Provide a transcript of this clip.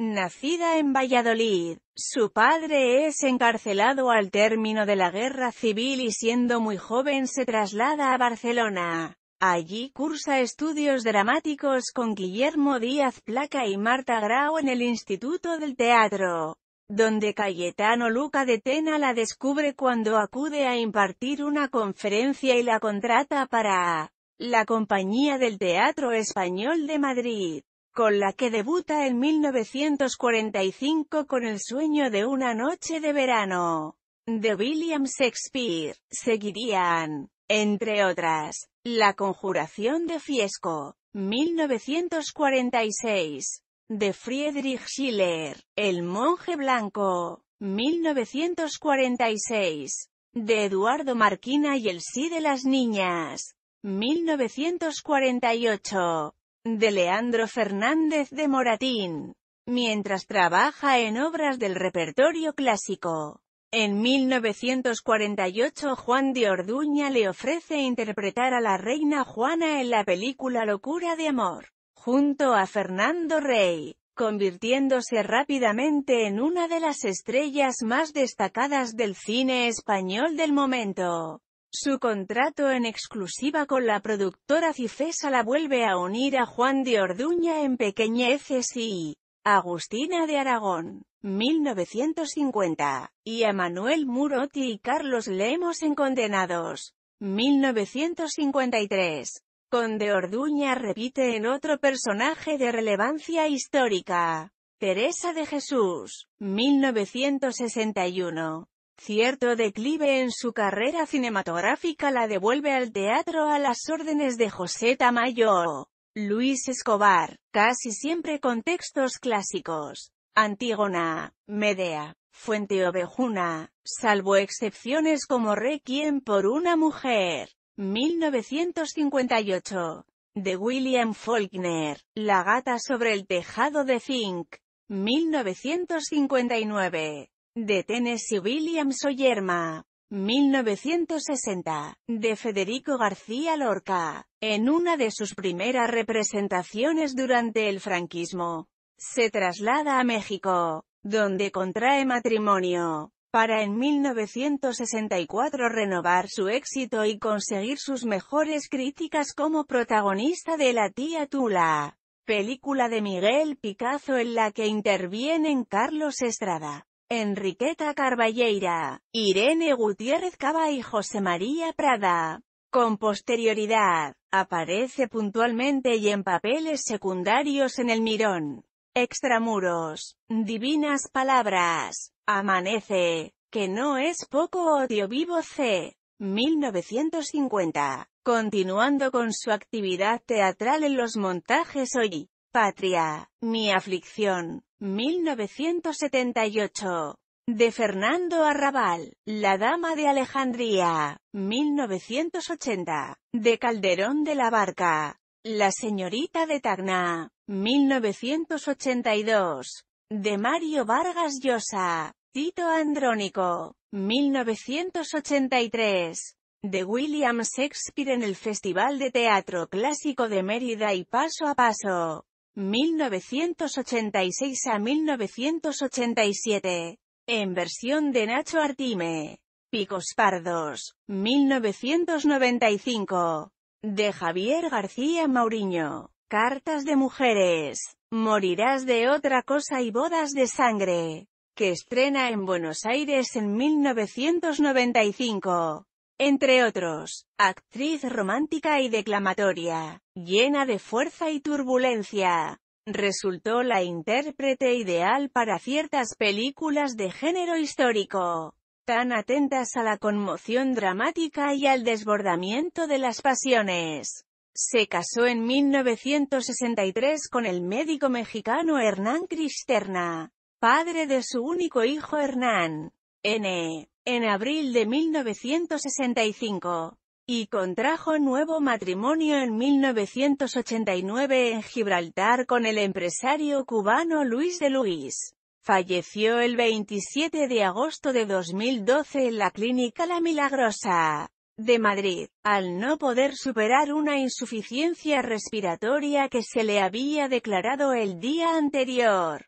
Nacida en Valladolid, su padre es encarcelado al término de la guerra civil y siendo muy joven se traslada a Barcelona. Allí cursa estudios dramáticos con Guillermo Díaz Placa y Marta Grau en el Instituto del Teatro, donde Cayetano Luca de Tena la descubre cuando acude a impartir una conferencia y la contrata para la Compañía del Teatro Español de Madrid con la que debuta en 1945 con El sueño de una noche de verano, de William Shakespeare, seguirían, entre otras, La conjuración de Fiesco, 1946, de Friedrich Schiller, El monje blanco, 1946, de Eduardo Marquina y El sí de las niñas, 1948, de Leandro Fernández de Moratín, mientras trabaja en obras del repertorio clásico. En 1948 Juan de Orduña le ofrece interpretar a la reina Juana en la película Locura de Amor, junto a Fernando Rey, convirtiéndose rápidamente en una de las estrellas más destacadas del cine español del momento. Su contrato en exclusiva con la productora Cifesa la vuelve a unir a Juan de Orduña en Pequeñeces y Agustina de Aragón, 1950, y a Manuel Murotti y Carlos Lemos en Condenados, 1953. Conde Orduña repite en otro personaje de relevancia histórica, Teresa de Jesús, 1961. Cierto declive en su carrera cinematográfica la devuelve al teatro a las órdenes de José Tamayo Luis Escobar, casi siempre con textos clásicos. Antígona, Medea, Fuente Ovejuna, salvo excepciones como Requiem por una mujer, 1958, de William Faulkner, La gata sobre el tejado de zinc 1959 de Tennessee Williams Oyerma. 1960, de Federico García Lorca, en una de sus primeras representaciones durante el franquismo. Se traslada a México, donde contrae matrimonio, para en 1964 renovar su éxito y conseguir sus mejores críticas como protagonista de La tía Tula, película de Miguel Picazo en la que intervienen Carlos Estrada. Enriqueta Carballeira, Irene Gutiérrez Cava y José María Prada. Con posterioridad, aparece puntualmente y en papeles secundarios en El Mirón. Extramuros, Divinas Palabras, Amanece, que no es poco odio vivo C. 1950. Continuando con su actividad teatral en los montajes hoy, Patria, mi aflicción, 1978. De Fernando Arrabal, La Dama de Alejandría, 1980. De Calderón de la Barca, La Señorita de Tacna, 1982. De Mario Vargas Llosa, Tito Andrónico, 1983. De William Shakespeare en el Festival de Teatro Clásico de Mérida y Paso a Paso, 1986 a 1987. En versión de Nacho Artime. Picos Pardos, 1995. De Javier García Mauriño. Cartas de mujeres. Morirás de otra cosa y bodas de sangre. Que estrena en Buenos Aires en 1995. Entre otros, actriz romántica y declamatoria, llena de fuerza y turbulencia, resultó la intérprete ideal para ciertas películas de género histórico, tan atentas a la conmoción dramática y al desbordamiento de las pasiones. Se casó en 1963 con el médico mexicano Hernán Cristerna, padre de su único hijo Hernán. N. en abril de 1965, y contrajo nuevo matrimonio en 1989 en Gibraltar con el empresario cubano Luis de Luis. Falleció el 27 de agosto de 2012 en la Clínica La Milagrosa de Madrid, al no poder superar una insuficiencia respiratoria que se le había declarado el día anterior.